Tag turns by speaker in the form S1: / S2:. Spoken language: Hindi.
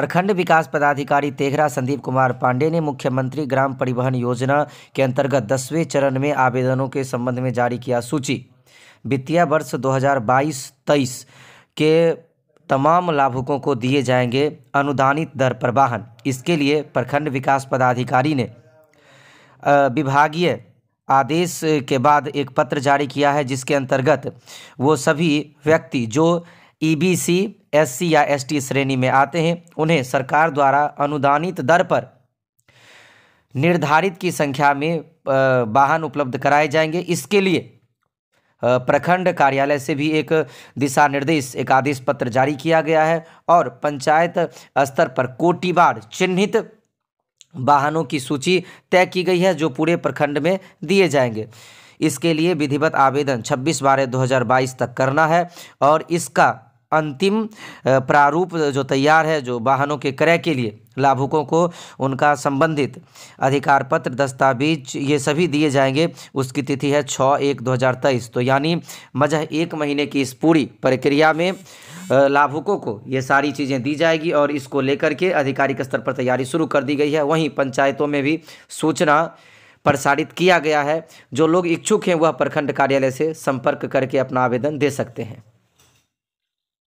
S1: प्रखंड विकास पदाधिकारी तेघरा संदीप कुमार पांडे ने मुख्यमंत्री ग्राम परिवहन योजना के अंतर्गत दसवें चरण में आवेदनों के संबंध में जारी किया सूची वित्तीय वर्ष 2022-23 के तमाम लाभुकों को दिए जाएंगे अनुदानित दर पर वाहन इसके लिए प्रखंड विकास पदाधिकारी ने विभागीय आदेश के बाद एक पत्र जारी किया है जिसके अंतर्गत वो सभी व्यक्ति जो ईबीसी e एससी या एसटी श्रेणी में आते हैं उन्हें सरकार द्वारा अनुदानित दर पर निर्धारित की संख्या में वाहन उपलब्ध कराए जाएंगे इसके लिए प्रखंड कार्यालय से भी एक दिशा निर्देश एक आदेश पत्र जारी किया गया है और पंचायत स्तर पर कोटिबार चिन्हित वाहनों की सूची तय की गई है जो पूरे प्रखंड में दिए जाएंगे इसके लिए विधिवत आवेदन 26 बारह 2022 तक करना है और इसका अंतिम प्रारूप जो तैयार है जो वाहनों के क्रय के लिए लाभुकों को उनका संबंधित अधिकार पत्र दस्तावेज ये सभी दिए जाएंगे उसकी तिथि है छः एक दो हज़ार तेईस तो यानी मजह एक महीने की इस पूरी प्रक्रिया में लाभुकों को ये सारी चीज़ें दी जाएगी और इसको लेकर के आधिकारिक स्तर पर तैयारी शुरू कर दी गई है वहीं पंचायतों में भी सूचना प्रसारित किया गया है जो लोग इच्छुक हैं वह प्रखंड कार्यालय से संपर्क करके अपना आवेदन दे सकते हैं